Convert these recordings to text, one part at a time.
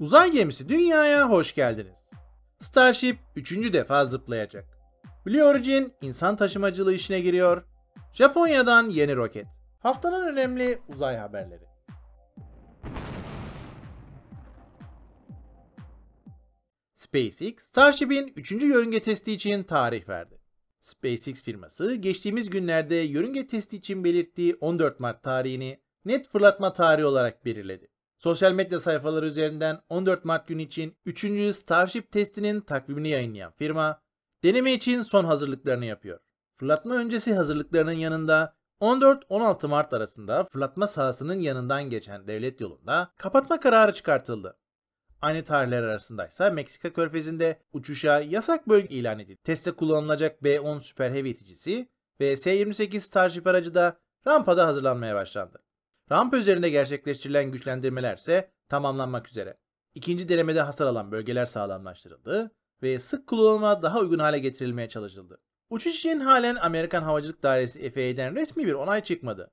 Uzay gemisi dünyaya hoş geldiniz. Starship 3. defa zıplayacak. Blue Origin insan taşımacılığı işine giriyor. Japonya'dan yeni roket. Haftanın önemli uzay haberleri. SpaceX, Starship'in 3. yörünge testi için tarih verdi. SpaceX firması geçtiğimiz günlerde yörünge testi için belirttiği 14 Mart tarihini net fırlatma tarihi olarak belirledi sosyal medya sayfaları üzerinden 14 Mart günü için 3. Starship testinin takvimini yayınlayan firma, deneme için son hazırlıklarını yapıyor. Fırlatma öncesi hazırlıklarının yanında 14-16 Mart arasında fırlatma sahasının yanından geçen devlet yolunda kapatma kararı çıkartıldı. Aynı tarihler arasında Meksika körfezinde uçuşa yasak bölge ilan edildi. Teste kullanılacak B-10 Super Heavy iticisi ve S-28 Starship aracı da rampada hazırlanmaya başlandı. Rampa üzerinde gerçekleştirilen güçlendirmeler ise tamamlanmak üzere. İkinci denemede hasar alan bölgeler sağlamlaştırıldı ve sık kullanıma daha uygun hale getirilmeye çalışıldı. Uçuş için halen Amerikan Havacılık Dairesi FAA'den resmi bir onay çıkmadı.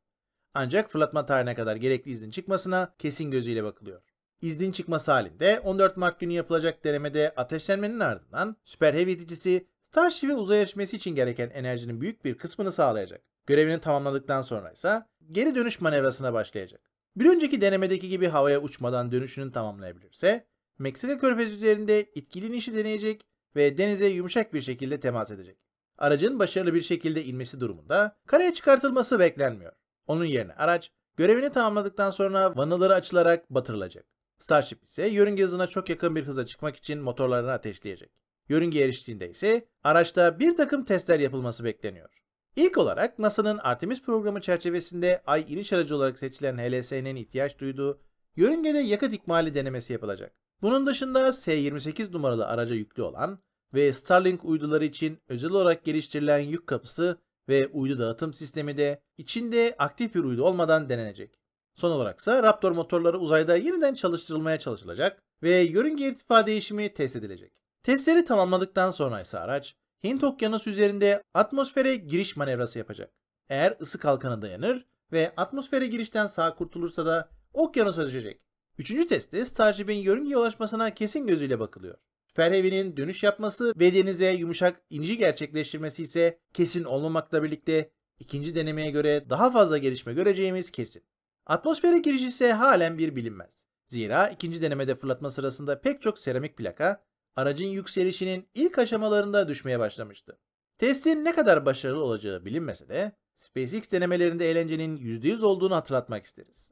Ancak fırlatma tarihine kadar gerekli iznin çıkmasına kesin gözüyle bakılıyor. İzin çıkması halinde 14 Mart günü yapılacak denemede ateşlenmenin ardından Süper Heavy iticisi Starship'e uzay erişmesi için gereken enerjinin büyük bir kısmını sağlayacak. Görevini tamamladıktan sonra ise geri dönüş manevrasına başlayacak. Bir önceki denemedeki gibi havaya uçmadan dönüşünü tamamlayabilirse, Meksika körfezi üzerinde itkili inişi deneyecek ve denize yumuşak bir şekilde temas edecek. Aracın başarılı bir şekilde inmesi durumunda karaya çıkartılması beklenmiyor. Onun yerine araç görevini tamamladıktan sonra vanaları açılarak batırılacak. Starship ise yörünge hızına çok yakın bir hıza çıkmak için motorlarını ateşleyecek. Yörünge eriştiğinde ise araçta bir takım testler yapılması bekleniyor. İlk olarak NASA'nın Artemis programı çerçevesinde ay iniş aracı olarak seçilen HLS'nin ihtiyaç duyduğu yörüngede yakıt ikmali denemesi yapılacak. Bunun dışında S-28 numaralı araca yüklü olan ve Starlink uyduları için özel olarak geliştirilen yük kapısı ve uydu dağıtım sistemi de içinde aktif bir uydu olmadan denenecek. Son olarak olaraksa Raptor motorları uzayda yeniden çalıştırılmaya çalışılacak ve yörünge irtifa değişimi test edilecek. Testleri tamamladıktan sonra ise araç Hint Okyanusu üzerinde atmosfere giriş manevrası yapacak. Eğer ısı kalkana dayanır ve atmosfere girişten sağ kurtulursa da okyanusa düşecek. Üçüncü testte Starship'in yörüngeye ulaşmasına kesin gözüyle bakılıyor. Süper Heavy'nin dönüş yapması ve denize yumuşak inici gerçekleştirmesi ise kesin olmamakla birlikte ikinci denemeye göre daha fazla gelişme göreceğimiz kesin. Atmosfere giriş ise halen bir bilinmez. Zira ikinci denemede fırlatma sırasında pek çok seramik plaka aracın yükselişinin ilk aşamalarında düşmeye başlamıştı. Testin ne kadar başarılı olacağı bilinmese de SpaceX denemelerinde eğlencenin %100 olduğunu hatırlatmak isteriz.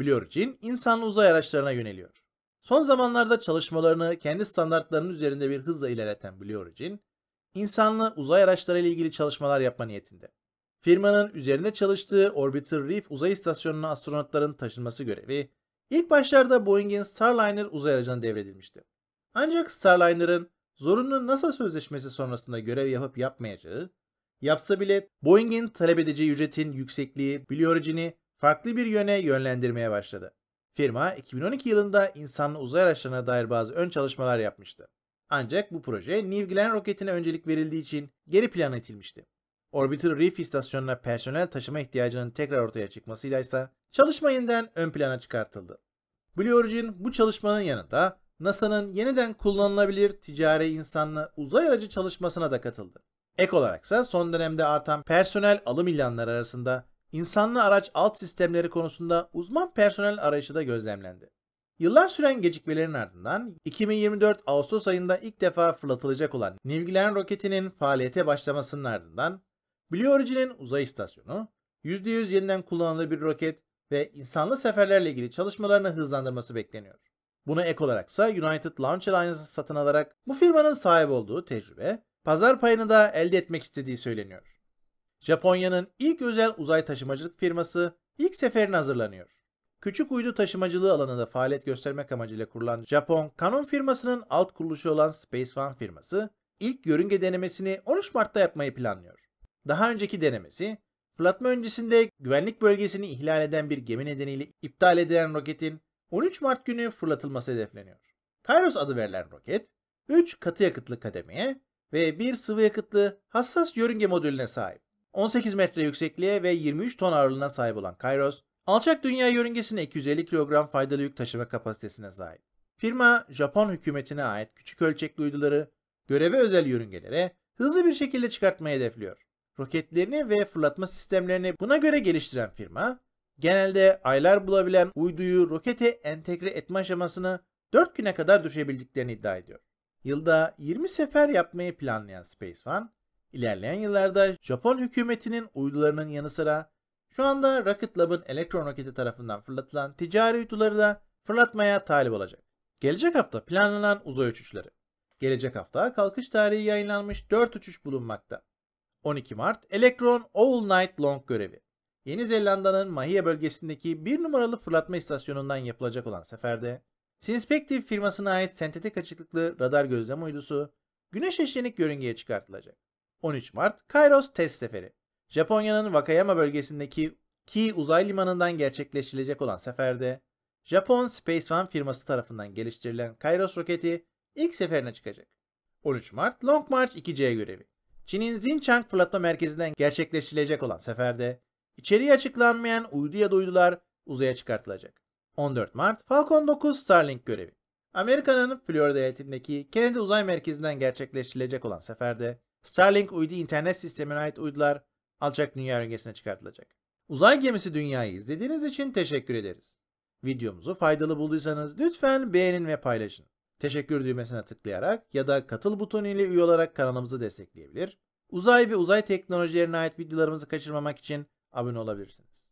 Blue Origin insanlı uzay araçlarına yöneliyor. Son zamanlarda çalışmalarını kendi standartlarının üzerinde bir hızla ilerleten Blue Origin, insanlı uzay araçları ile ilgili çalışmalar yapma niyetinde. Firmanın üzerinde çalıştığı Orbiter Reef uzay istasyonuna astronotların taşınması görevi, ilk başlarda Boeing'in Starliner uzay aracına devredilmişti. Ancak Starliner'ın zorunlu NASA sözleşmesi sonrasında görev yapıp yapmayacağı, yapsa bile Boeing'in talep edeceği ücretin yüksekliği Blue Origin'i farklı bir yöne yönlendirmeye başladı. Firma 2012 yılında insanlı uzay araçlarına dair bazı ön çalışmalar yapmıştı. Ancak bu proje New Glenn roketine öncelik verildiği için geri plan edilmişti. Orbital Reef istasyonuna personel taşıma ihtiyacının tekrar ortaya çıkmasıyla ise çalışma yeniden ön plana çıkartıldı. Blue Origin bu çalışmanın yanında NASA'nın yeniden kullanılabilir ticari insanlı uzay aracı çalışmasına da katıldı. Ek olarak ise son dönemde artan personel alım ilanları arasında insanlı araç alt sistemleri konusunda uzman personel arayışı da gözlemlendi. Yıllar süren gecikmelerin ardından 2024 Ağustos ayında ilk defa fırlatılacak olan Nivglen roketinin faaliyete başlamasının ardından Blue Origin'in uzay istasyonu, %100 yeniden kullanılabilir roket ve insanlı seferlerle ilgili çalışmalarını hızlandırması bekleniyor. Buna ek olaraksa United Launch Alliance'ı satın alarak bu firmanın sahip olduğu tecrübe, pazar payını da elde etmek istediği söyleniyor. Japonya'nın ilk özel uzay taşımacılık firması ilk seferine hazırlanıyor. Küçük uydu taşımacılığı alanında faaliyet göstermek amacıyla kurulan Japon Canon firmasının alt kuruluşu olan Space One firması ilk yörünge denemesini 13 Mart'ta yapmayı planlıyor. Daha önceki denemesi, fırlatma öncesinde güvenlik bölgesini ihlal eden bir gemi nedeniyle iptal edilen roketin 13 Mart günü fırlatılması hedefleniyor. Kairos adı verilen roket, 3 katı yakıtlı kademeye ve 1 sıvı yakıtlı hassas yörünge modülüne sahip. 18 metre yüksekliğe ve 23 ton ağırlığına sahip olan Kairos, alçak dünya yörüngesine 250 kilogram faydalı yük taşıma kapasitesine sahip. Firma, Japon hükümetine ait küçük ölçekli uyduları, göreve özel yörüngelere hızlı bir şekilde çıkartmayı hedefliyor. Roketlerini ve fırlatma sistemlerini buna göre geliştiren firma, genelde aylar bulabilen uyduyu rokete entegre etme aşamasını 4 güne kadar düşebildiklerini iddia ediyor. Yılda 20 sefer yapmayı planlayan Space One, ilerleyen yıllarda Japon hükümetinin uydularının yanı sıra şu anda Rocket Lab'ın elektron roketi tarafından fırlatılan ticari uyduları da fırlatmaya talip olacak. Gelecek hafta planlanan uzay uçuşları. Gelecek hafta kalkış tarihi yayınlanmış 4 uçuş bulunmakta. 12 Mart Electron All Night Long görevi. Yeni Zelanda'nın Mahia bölgesindeki bir numaralı fırlatma istasyonundan yapılacak olan seferde, Sinspective firmasına ait sentetik açıklıklı radar gözlem uydusu, güneş eşlenik yörüngeye çıkartılacak. 13 Mart Kairos test seferi. Japonya'nın Wakayama bölgesindeki Ki uzay limanından gerçekleştirilecek olan seferde, Japon Space One firması tarafından geliştirilen Kairos roketi ilk seferine çıkacak. 13 Mart Long March 2C görevi. Çin'in Xinjiang fırlatma merkezinden gerçekleştirilecek olan seferde İçeriği açıklanmayan uydu ya da uydular uzaya çıkartılacak. 14 Mart Falcon 9 Starlink görevi. Amerika'nın Florida eyaletindeki Kennedy Uzay Merkezi'nden gerçekleştirilecek olan seferde Starlink uydu internet sistemine ait uydular alçak dünya yörüngesine çıkartılacak. Uzay gemisi dünyayı izlediğiniz için teşekkür ederiz. Videomuzu faydalı bulduysanız lütfen beğenin ve paylaşın. Teşekkür düğmesine tıklayarak ya da katıl butonu ile üye olarak kanalımızı destekleyebilir. Uzay ve uzay teknolojilerine ait videolarımızı kaçırmamak için abone olabilirsiniz.